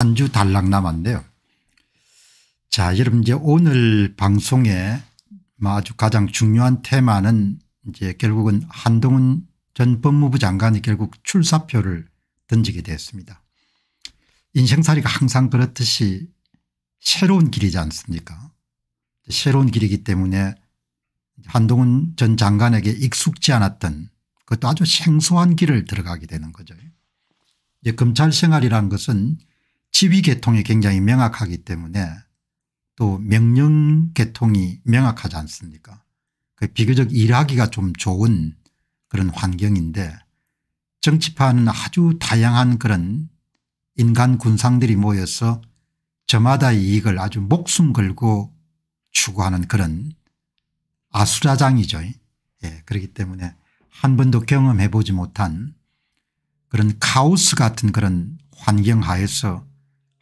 한주 달랑 남았는데요. 자 여러분 이제 오늘 방송에 뭐 아주 가장 중요한 테마는 이제 결국은 한동훈 전 법무부 장관이 결국 출사표를 던지게 되었습니다. 인생살이가 항상 그렇듯이 새로운 길이지 않습니까 새로운 길이기 때문에 한동훈 전 장관에게 익숙지 않았던 그것도 아주 생소한 길을 들어가게 되는 거죠. 이제 검찰 생활이라는 것은 지휘 계통이 굉장히 명확하기 때문에 또 명령 계통이 명확하지 않습니까 그 비교적 일하기가 좀 좋은 그런 환경인데 정치판은 아주 다양한 그런 인간 군상들이 모여서 저마다 이익을 아주 목숨 걸고 추구하는 그런 아수라장이죠. 예, 그렇기 때문에 한 번도 경험해 보지 못한 그런 카오스 같은 그런 환경 하에서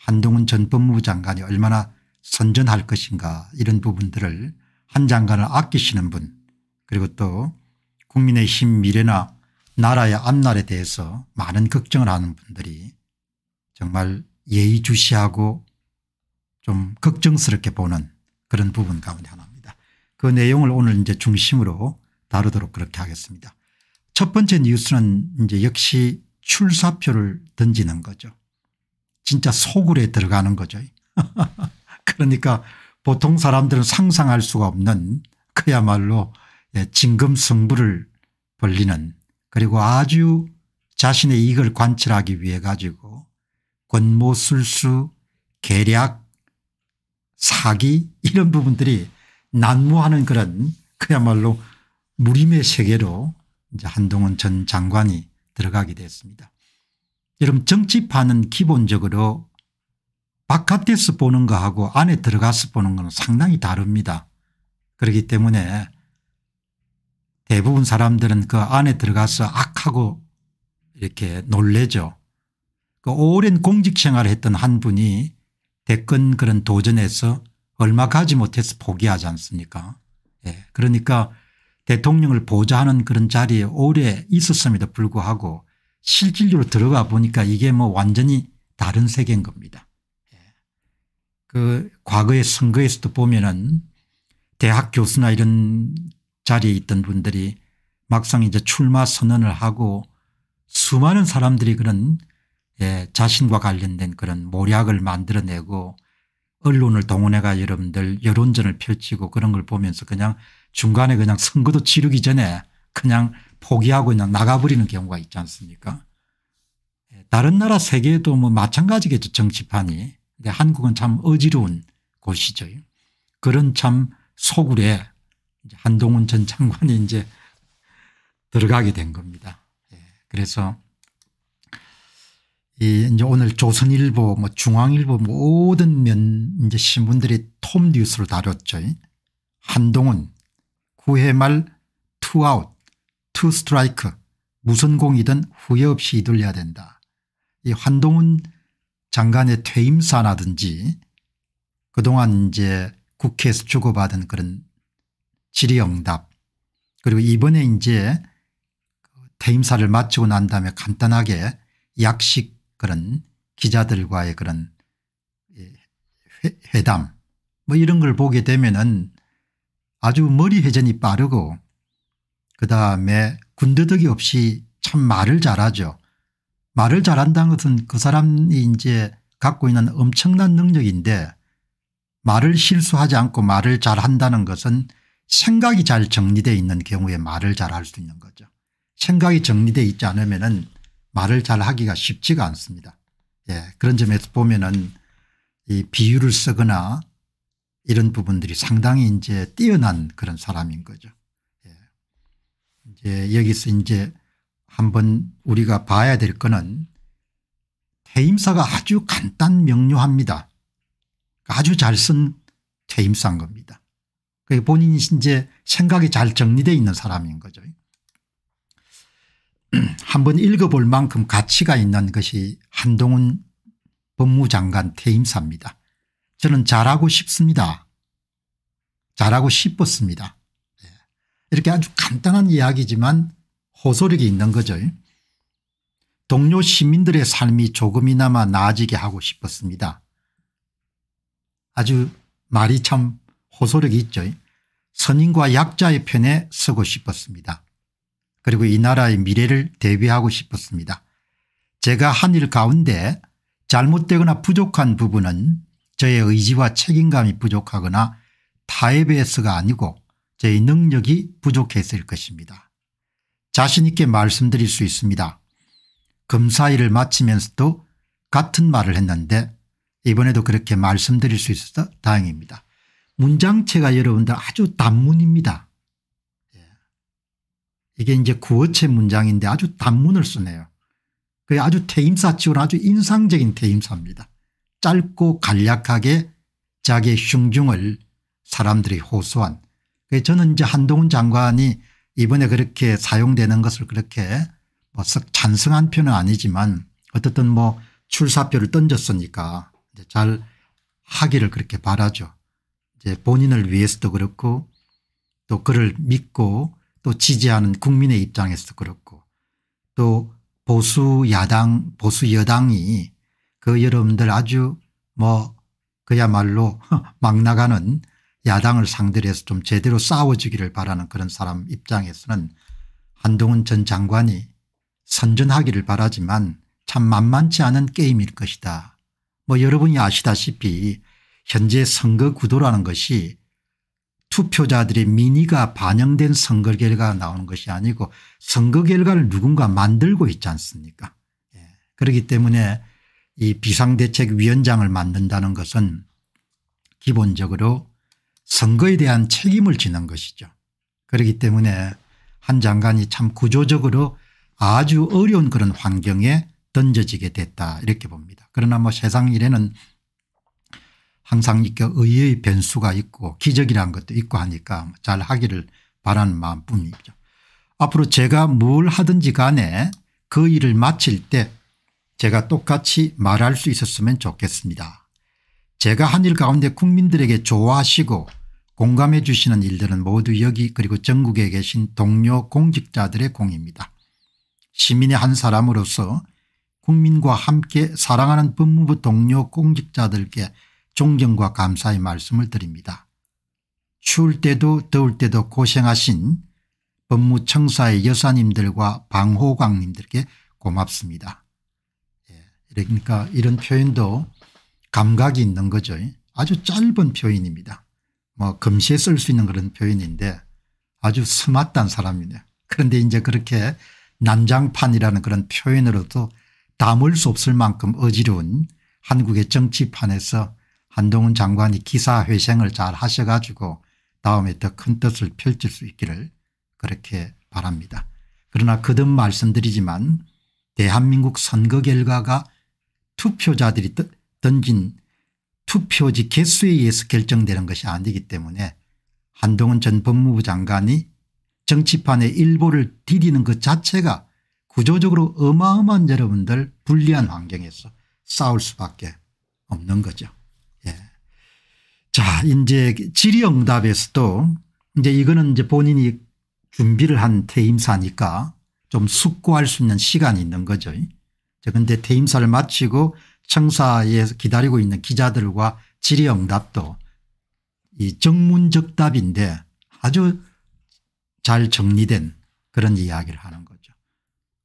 한동훈 전 법무부 장관이 얼마나 선전할 것인가 이런 부분들을 한 장관을 아끼시는 분 그리고 또 국민의힘 미래나 나라의 앞날에 대해서 많은 걱정을 하는 분들이 정말 예의주시하고 좀 걱정스럽게 보는 그런 부분 가운데 하나입니다. 그 내용을 오늘 이제 중심으로 다루도록 그렇게 하겠습니다. 첫 번째 뉴스는 이제 역시 출사표를 던지는 거죠. 진짜 소굴에 들어가는 거죠. 그러니까 보통 사람들은 상상할 수가 없는 그야말로 예, 진금성부를 벌리는 그리고 아주 자신의 이익을 관찰하기 위해 가지고 권모술수 계략 사기 이런 부분들이 난무하는 그런 그야말로 무림의 세계로 이제 한동훈 전 장관이 들어가게 됐습니다. 여러분 정치판은 기본적으로 바깥에서 보는 거하고 안에 들어가서 보는 건 상당히 다릅니다. 그렇기 때문에 대부분 사람들은 그 안에 들어가서 악하고 이렇게 놀래죠. 그 오랜 공직생활을 했던 한 분이 대권 그런 도전에서 얼마 가지 못해서 포기하지 않습니까 예. 그러니까 대통령을 보좌하는 그런 자리에 오래 있었음에도 불구하고 실질적으로 들어가 보니까 이게 뭐 완전히 다른 세계인 겁니다. 예. 그 과거의 선거에서도 보면은 대학 교수나 이런 자리에 있던 분들이 막상 이제 출마 선언을 하고 수많은 사람들이 그런 예, 자신과 관련된 그런 모략을 만들어내고 언론을 동원해가 여러분들 여론전을 펼치고 그런 걸 보면서 그냥 중간에 그냥 선거도 치르기 전에 그냥 포기하고 그냥 나가버리는 경우가 있지 않습니까? 예, 다른 나라 세계에도 뭐 마찬가지겠죠 정치판이. 근데 한국은 참 어지러운 곳이죠. 그런 참 소굴에 한동훈 전 장관이 이제 들어가게 된 겁니다. 예, 그래서 이 이제 오늘 조선일보 뭐 중앙일보 모든 면 이제 신문들이 톱 뉴스를 다뤘죠. 한동훈 9회 말 투아웃 투 스트라이크 무슨 공이든 후회 없이 이둘려야 된다. 이 환동훈 장관의 퇴임사라든지 그동안 이제 국회에서 주고받은 그런 질의응답 그리고 이번에 이제 퇴임사를 마치고 난 다음에 간단하게 약식 그런 기자들과의 그런 예, 회, 회담 뭐 이런 걸 보게 되면은 아주 머리 회전이 빠르고 그다음에 군더더기 없이 참 말을 잘하죠. 말을 잘한다는 것은 그 사람이 이제 갖고 있는 엄청난 능력인데 말을 실수하지 않고 말을 잘한다는 것은 생각이 잘 정리되어 있는 경우에 말을 잘할수 있는 거죠. 생각이 정리되어 있지 않으면 은 말을 잘하기가 쉽지가 않습니다. 예, 그런 점에서 보면 은이 비유를 쓰거나 이런 부분들이 상당히 이제 뛰어난 그런 사람인 거죠. 이제 여기서 이제 한번 우리가 봐야 될 거는 퇴임사가 아주 간단 명료합니다. 아주 잘쓴 퇴임사인 겁니다. 그게 본인이 이제 생각이 잘 정리되어 있는 사람인 거죠. 한번 읽어볼 만큼 가치가 있는 것이 한동훈 법무장관 퇴임사입니다. 저는 잘하고 싶습니다. 잘하고 싶었습니다. 이렇게 아주 간단한 이야기지만 호소력이 있는 거죠. 동료 시민들의 삶이 조금이나마 나아지게 하고 싶었습니다. 아주 말이 참 호소력이 있죠. 선인과 약자의 편에 서고 싶었습니다. 그리고 이 나라의 미래를 대비하고 싶었습니다. 제가 한 일 가운데 잘못되거나 부족한 부분은 저의 의지와 책임감이 부족하거나 타협에서가 아니고 제 능력이 부족했을 것입니다. 자신 있게 말씀드릴 수 있습니다. 검사일을 마치면서도 같은 말을 했는데 이번에도 그렇게 말씀드릴 수 있어서 다행입니다. 문장체가 여러분들 아주 단문입니다. 예. 이게 이제 구어체 문장인데 아주 단문을 쓰네요. 그게 아주 퇴임사 치고는 아주 인상적인 퇴임사입니다. 짧고 간략하게 자기의 흉중을 사람들이 호소한 저는 이제 한동훈 장관이 이번에 그렇게 사용되는 것을 그렇게 뭐썩 찬성한 편은 아니지만 어쨌든뭐 출사표를 던졌으니까 잘 하기를 그렇게 바라죠. 이제 본인을 위해서도 그렇고 또 그를 믿고 또 지지하는 국민의 입장에서도 그렇고 또 보수 야당 보수 여당이 그 여러분들 아주 뭐 그야말로 막 나가는 야당을 상대로 해서 좀 제대로 싸워주기를 바라는 그런 사람 입장에서는 한동훈 전 장관이 선전하기를 바라지만 참 만만치 않은 게임일 것이다. 뭐 여러분이 아시다시피 현재 선거 구도라는 것이 투표자들의 민의가 반영된 선거 결과가 나오는 것이 아니고 선거 결과를 누군가 만들고 있지 않습니까 예. 그렇기 때문에 이 비상대책위원장을 만든다는 것은 기본적으로 선거에 대한 책임을 지는 것이죠. 그렇기 때문에 한 장관이 참 구조적으로 아주 어려운 그런 환경에 던져지게 됐다 이렇게 봅니다. 그러나 뭐 세상 일에는 항상 이렇게 의의 변수가 있고 기적이라는 것도 있고 하니까 잘 하기를 바라는 마음뿐이죠. 앞으로 제가 뭘 하든지 간에 그 일을 마칠 때 제가 똑같이 말할 수 있었으면 좋겠습니다. 제가 한 일 가운데 국민들에게 좋아하시고 공감해 주시는 일들은 모두 여기 그리고 전국에 계신 동료 공직자들의 공입니다. 시민의 한 사람으로서 국민과 함께 사랑하는 법무부 동료 공직자들께 존경과 감사의 말씀을 드립니다. 추울 때도 더울 때도 고생하신 법무청사의 여사님들과 방호광님들께 고맙습니다. 그러니까 이런 표현도 감각이 있는 거죠. 아주 짧은 표현입니다. 뭐 금시에 쓸 수 있는 그런 표현인데 아주 스마트한 사람이네요. 그런데 이제 그렇게 난장판이라는 그런 표현으로도 담을 수 없을 만큼 어지러운 한국의 정치판에서 한동훈 장관이 기사회생을 잘 하셔가지고 다음에 더 큰 뜻을 펼칠 수 있기를 그렇게 바랍니다. 그러나 거듭 말씀드리지만 대한민국 선거 결과가 투표자들이 뜻 던진 투표지 개수에 의해서 결정되는 것이 아니기 때문에 한동훈 전 법무부 장관이 정치판의 일보를 디디는 것 자체가 구조적으로 어마어마한 여러분들 불리한 환경에서 싸울 수밖에 없는 거죠. 예. 자 이제 질의응답에서도 이제 이거는 이제 본인이 준비를 한 퇴임사니까 좀 숙고할 수 있는 시간이 있는 거죠. 그런데 퇴임사를 마치고 청사에서 기다리고 있는 기자들과 질의응답도 이 정문적답인데 아주 잘 정리된 그런 이야기를 하는 거죠.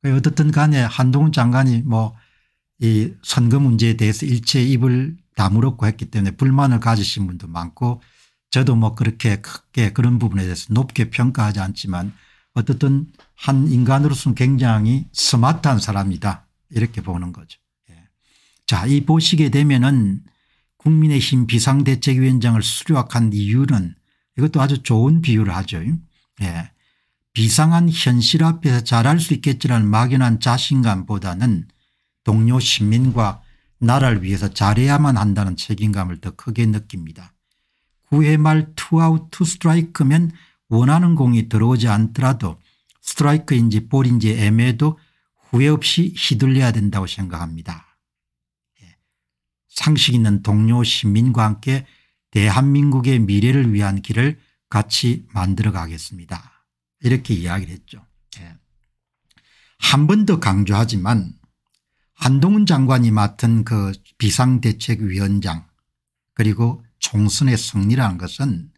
그 어떻든 간에 한동훈 장관이 뭐이 선거 문제에 대해서 일체 입을 다물었고 했기 때문에 불만을 가지신 분도 많고 저도 뭐 그렇게 크게 그런 부분에 대해서 높게 평가하지 않지만 어떻든 한 인간으로서는 굉장히 스마트한 사람이다 이렇게 보는 거죠. 자, 이 보시게 되면은 국민의힘 비상대책위원장을 수락한 이유는 이것도 아주 좋은 비유를 하죠. 예. 비상한 현실 앞에서 잘할 수 있겠지라는 막연한 자신감보다는 동료 시민과 나라를 위해서 잘해야만 한다는 책임감을 더 크게 느낍니다. 9회말 투아웃 투 스트라이크면 원하는 공이 들어오지 않더라도 스트라이크인지 볼인지 애매도 해 후회 없이 휘둘려야 된다고 생각합니다. 상식 있는 동료 시민과 함께 대한민국의 미래를 위한 길을 같이 만들어 가겠습니다. 이렇게 이야기를 했죠. 예. 한번 더 강조하지만 한동훈 장관이 맡은 그 비상대책위원장 그리고 총선의 승리라는 것은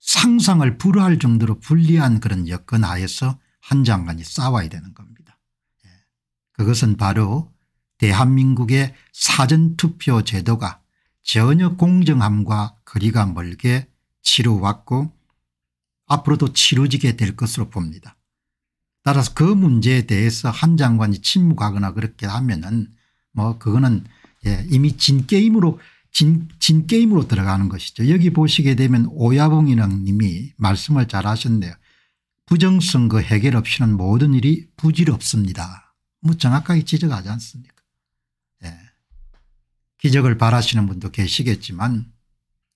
상상을 불허할 정도로 불리한 그런 여건 하에서 한 장관이 싸워야 되는 겁니다. 예. 그것은 바로 대한민국의 사전투표 제도가 전혀 공정함과 거리가 멀게 치루왔고 앞으로도 치루지게 될 것으로 봅니다. 따라서 그 문제에 대해서 한 장관이 침묵하거나 그렇게 하면은 뭐 그거는 예 이미 진게임으로 진, 진게임으로 들어가는 것이죠. 여기 보시게 되면 오야봉이랑 님이 말씀을 잘 하셨네요. 부정선거 해결 없이는 모든 일이 부질없습니다. 뭐 정확하게 지적하지 않습니까 기적을 바라시는 분도 계시겠지만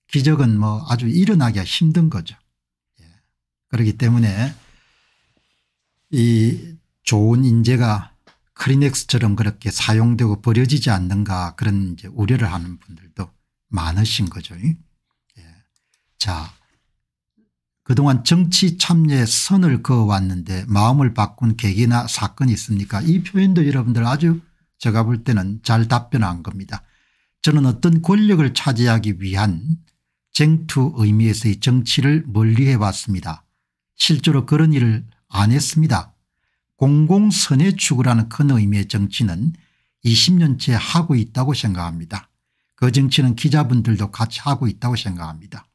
기적은 뭐 아주 일어나기가 힘든 거죠. 예. 그렇기 때문에 이 좋은 인재가 크리넥스처럼 그렇게 사용되고 버려지지 않는가 그런 이제 우려를 하는 분들도 많으신 거죠. 예. 자, 그동안 정치 참여에 선을 그어왔는데 마음을 바꾼 계기나 사건이 있습니까? 이 표현도 여러분들 아주 제가 볼 때는 잘 답변한 겁니다. 저는 어떤 권력을 차지하기 위한 쟁투 의미에서의 정치를 멀리해 왔습니다. 실제로 그런 일을 안 했습니다. 공공선의 추구라는 큰 의미의 정치는 20년째 하고 있다고 생각합니다. 그 정치는 기자분들도 같이 하고 있다고 생각합니다.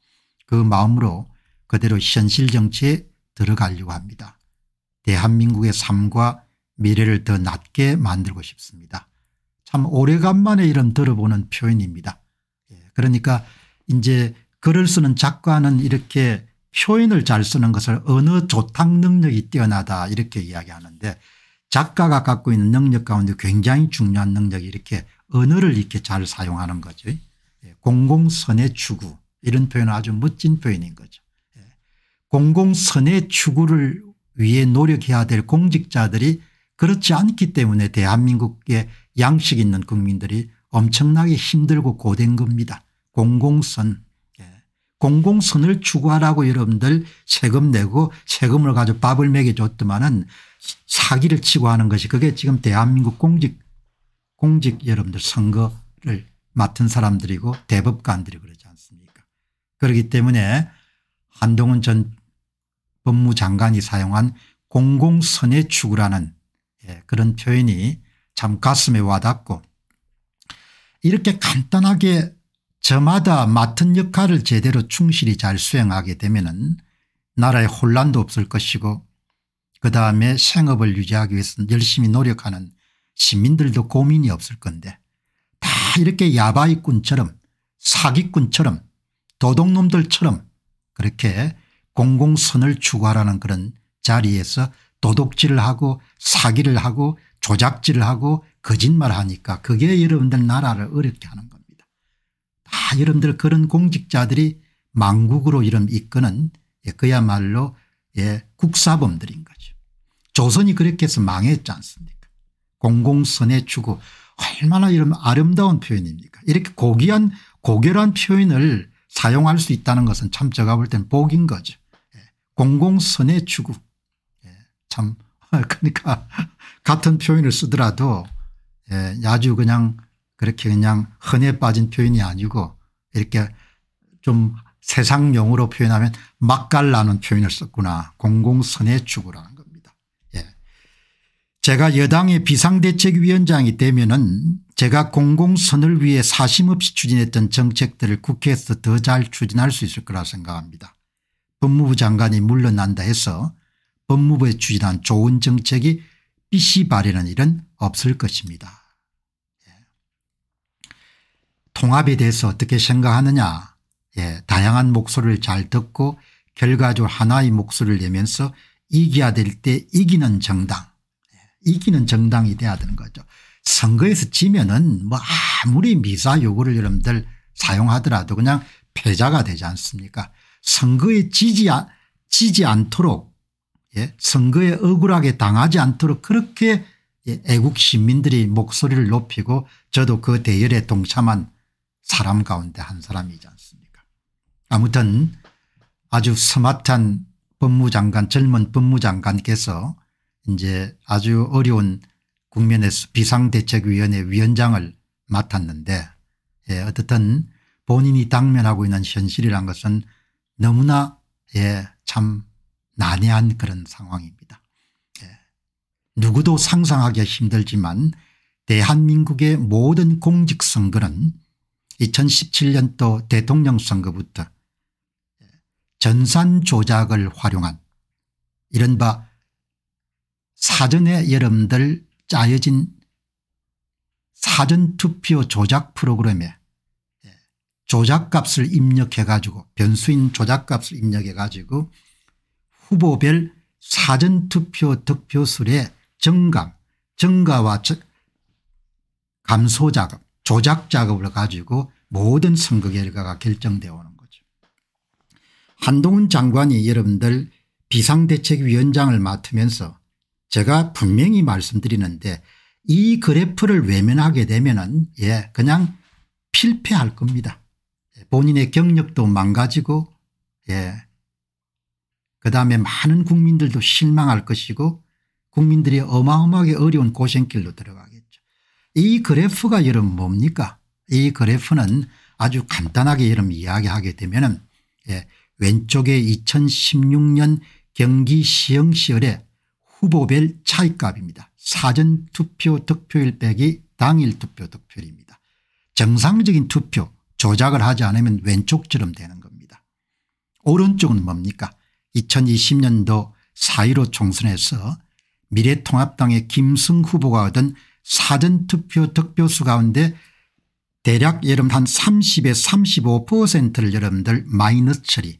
그 마음으로 그대로 현실 정치에 들어가려고 합니다. 대한민국의 삶과 미래를 더 낮게 만들고 싶습니다. 참 오래간만에 이런 들어보는 표현입니다. 예, 그러니까 이제 글을 쓰는 작가는 이렇게 표현을 잘 쓰는 것을 언어 조탁 능력이 뛰어나다 이렇게 이야기하는데 작가가 갖고 있는 능력 가운데 굉장히 중요한 능력이 이렇게 언어를 이렇게 잘 사용하는 거죠. 예, 공공선의 추구 이런 표현은 아주 멋진 표현인 거죠. 예, 공공선의 추구를 위해 노력해야 될 공직자들이 그렇지 않기 때문에 대한민국의 양식 있는 국민들이 엄청나게 힘들고 고된 겁니다. 공공선. 예. 공공선을 추구하라고 여러분들 세금 내고 세금을 가지고 밥을 먹여줬더만 은 사기를 치고 하는 것이 그게 지금 대한민국 공직 공직 여러분들 선거를 맡은 사람들이고 대법관들이 그러지 않습니까 그렇기 때문에 한동훈 전 법무장관이 사용한 공공선의 추구라는 예, 그런 표현이 참 가슴에 와닿고 이렇게 간단하게 저마다 맡은 역할을 제대로 충실히 잘 수행하게 되면 나라에 혼란도 없을 것이고 그다음에 생업을 유지하기 위해서 열심히 노력하는 시민들도 고민이 없을 건데 다 이렇게 야바이꾼처럼 사기꾼처럼 도둑놈들처럼 그렇게 공공선을 추구하라는 그런 자리에서 도둑질을 하고 사기를 하고 조작질을 하고 거짓말하니까 그게 여러분들 나라를 어렵게 하는 겁니다. 다 여러분들 그런 공직자들이 망국으로 이름 이끄는 예, 그야말로 예, 국사범들인 거죠. 조선이 그렇게 해서 망했지 않습니까 공공선의 추구 얼마나 이런 아름다운 표현입니까 이렇게 고귀한 고결한 표현을 사용할 수 있다는 것은 참 제가 볼때 복인 거죠. 예, 공공선의 추구 참 그러니까 같은 표현을 쓰더라도 예, 아주 그냥 그렇게 그냥 흔해 빠진 표현이 아니고 이렇게 좀 세상 용어로 표현하면 맛깔나는 표현을 썼구나. 공공선의 추구라는 겁니다. 예. 제가 여당의 비상대책위원장이 되면은 제가 공공선을 위해 사심없이 추진했던 정책들을 국회에서 더 잘 추진할 수 있을 거라 생각합니다. 법무부 장관이 물러난다 해서 법무부에 추진한 좋은 정책이 빛이 바하는 일은 없을 것입니다. 예. 통합에 대해서 어떻게 생각하느냐 예. 다양한 목소리를 잘 듣고 결과적으로 하나의 목소리를 내면서 이겨야 될 때 이기는 정당 예. 이기는 정당이 돼야 되는 거죠. 선거에서 지면은 뭐 아무리 미사 요구를 여러분들 사용하더라도 그냥 패자가 되지 않습니까 선거에 지지, 지지 않도록 예? 선거에 억울하게 당하지 않도록 그렇게 예, 애국 시민들이 목소리를 높이고 저도 그 대열에 동참한 사람 가운데 한 사람이지 않습니까 아무튼 아주 스마트한 법무장관 젊은 법무장관께서 이제 아주 어려운 국면에서 비상대책위원회 위원장을 맡았는데 예, 어떻든 본인이 당면하고 있는 현실이란 것은 너무나 예, 참 난해한 그런 상황입니다. 예. 누구도 상상하기 힘들지만 대한민국의 모든 공직선거는 2017년도 대통령 선거부터 전산 조작을 활용한 이른바 사전에 여러분들 짜여진 사전투표 조작 프로그램에 조작값을 입력해 가지고 변수인 조작값을 입력해 가지고 후보별 사전투표 득표술의 증감 증가와 감소작업 조작작업을 가지고 모든 선거 결과가 결정되어 오는 거죠. 한동훈 장관이 여러분들 비상대책위원장을 맡으면서 제가 분명히 말씀드리는데 이 그래프를 외면하게 되면 예, 그냥 필패할 겁니다. 예, 본인의 경력도 망가지고 예, 그다음에 많은 국민들도 실망할 것이고 국민들이 어마어마하게 어려운 고생길로 들어가겠죠. 이 그래프가 여러분 뭡니까 이 그래프는 아주 간단하게 여러분 이야기하게 되면 예, 왼쪽에 2016년 경기 시흥 시열의 후보별 차이값입니다. 사전투표 득표일 빼기 당일 투표 득표율입니다. 정상적인 투표 조작을 하지 않으면 왼쪽처럼 되는 겁니다. 오른쪽은 뭡니까 2020년도 4.15 총선에서 미래통합당의 김승 후보가 얻은 사전투표 득표수 가운데 대략 여러분 한 30에 35%를 여러분들 마이너스 처리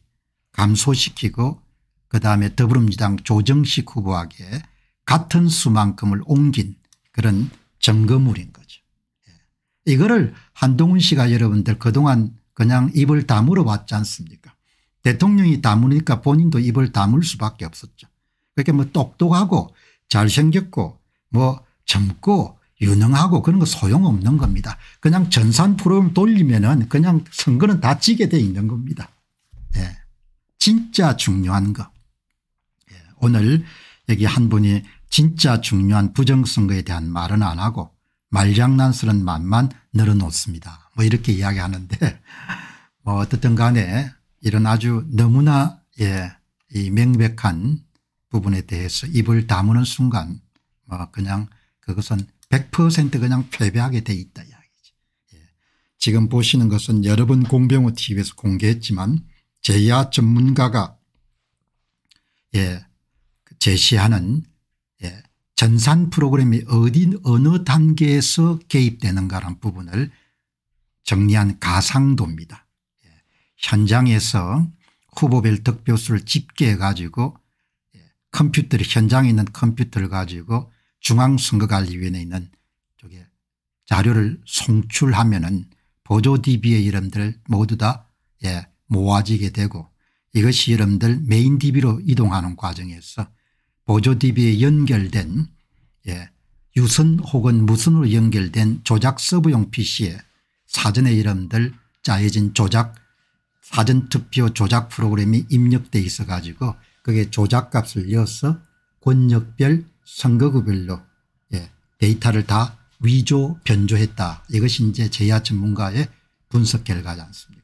감소시키고 그다음에 더불어민주당 조정식 후보에게 같은 수만큼을 옮긴 그런 점검물인 거죠. 예. 이거를 한동훈 씨가 여러분들 그동안 그냥 입을 다물어 왔지 않습니까 대통령이 다으니까 본인도 입을 다물 수밖에 없었죠. 그렇게 그러니까 뭐 똑똑하고 잘생겼고 뭐 젊고 유능하고 그런 거 소용없는 겁니다. 그냥 전산 프로그램 돌리면은 그냥 선거는 다 지게 돼 있는 겁니다. 예. 진짜 중요한 거. 예. 오늘 여기 한 분이 진짜 중요한 부정선거에 대한 말은 안 하고 말장난스런 맛만 늘어놓습니다. 뭐 이렇게 이야기하는데 뭐 어떻든 간에 이런 아주 너무나 예, 이 명백한 부분에 대해서 입을 다무는 순간 뭐 그냥 그것은 100% 그냥 패배하게 돼 있다 이야기죠. 예. 지금 보시는 것은 여러 분 공병호 tv에서 공개했지만 제야 전문가가 예, 그 제시하는 예, 전산 프로그램이 어디 어느 단계에서 개입되는가라는 부분을 정리한 가상도입니다. 현장에서 후보별 득표수를 집계해 가지고 예, 컴퓨터 현장에 있는 컴퓨터를 가지고 중앙선거관리위원회에 있는 쪽에 자료를 송출하면 은 보조 DB의 이름들 모두 다 예, 모아지게 되고 이것이 여러분들 메인 DB로 이동하는 과정에서 보조 DB에 연결된 예, 유선 혹은 무선으로 연결된 조작 서브용 PC에 사전에 여러분들 짜여진 조작 사전투표 조작 프로그램이 입력돼 있어 가지고 그게 조작값을 넣어서 권역별 선거구별로 예, 데이터를 다 위조 변조했다. 이것이 이제 제야 전문가의 분석 결과지 않습니까